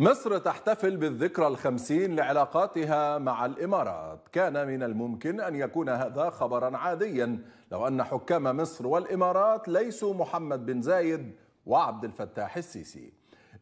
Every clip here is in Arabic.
مصر تحتفل بالذكرى الخمسين لعلاقاتها مع الإمارات كان من الممكن أن يكون هذا خبرا عاديا لو أن حكام مصر والإمارات ليسوا محمد بن زايد وعبد الفتاح السيسي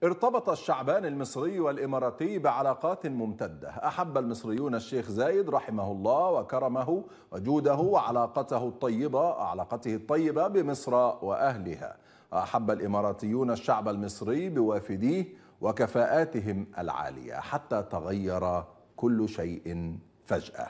ارتبط الشعبان المصري والإماراتي بعلاقات ممتدة أحب المصريون الشيخ زايد رحمه الله وكرمه وجوده وعلاقته الطيبة علاقته الطيبة بمصر وأهلها أحب الإماراتيون الشعب المصري بوافديه وكفاءاتهم العاليه حتى تغير كل شيء فجأة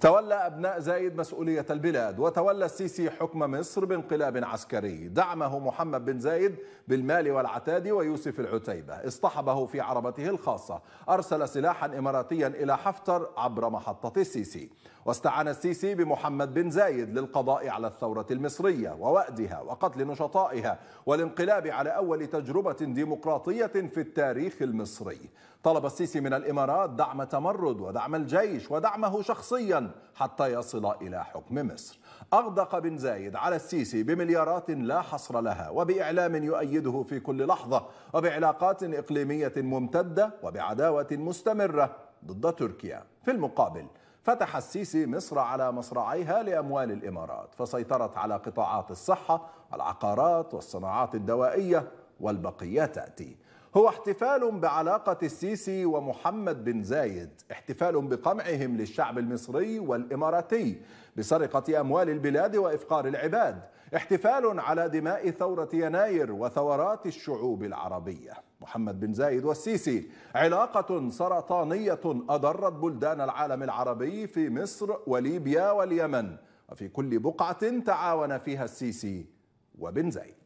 تولى أبناء زايد مسؤولية البلاد وتولى السيسي حكم مصر بانقلاب عسكري دعمه محمد بن زايد بالمال والعتاد ويوسف العتيبة اصطحبه في عربته الخاصة أرسل سلاحا إماراتيا إلى حفتر عبر محطة السيسي واستعان السيسي بمحمد بن زايد للقضاء على الثورة المصرية ووأدها وقتل نشطائها والانقلاب على أول تجربة ديمقراطية في التاريخ المصري طلب السيسي من الإمارات دعم تمرد ودعم الجيش ودعم دعمه شخصيا حتى يصل إلى حكم مصر أغدق بن زايد على السيسي بمليارات لا حصر لها وبإعلام يؤيده في كل لحظة وبعلاقات إقليمية ممتدة وبعداوة مستمرة ضد تركيا في المقابل فتح السيسي مصر على مصراعيها لأموال الإمارات فسيطرت على قطاعات الصحة والعقارات والصناعات الدوائية والبقية تأتي هو احتفال بعلاقة السيسي ومحمد بن زايد احتفال بقمعهم للشعب المصري والإماراتي بسرقة أموال البلاد وإفقار العباد احتفال على دماء ثورة يناير وثورات الشعوب العربية محمد بن زايد والسيسي علاقة سرطانية أضرت بلدان العالم العربي في مصر وليبيا واليمن وفي كل بقعة تعاون فيها السيسي وبن زايد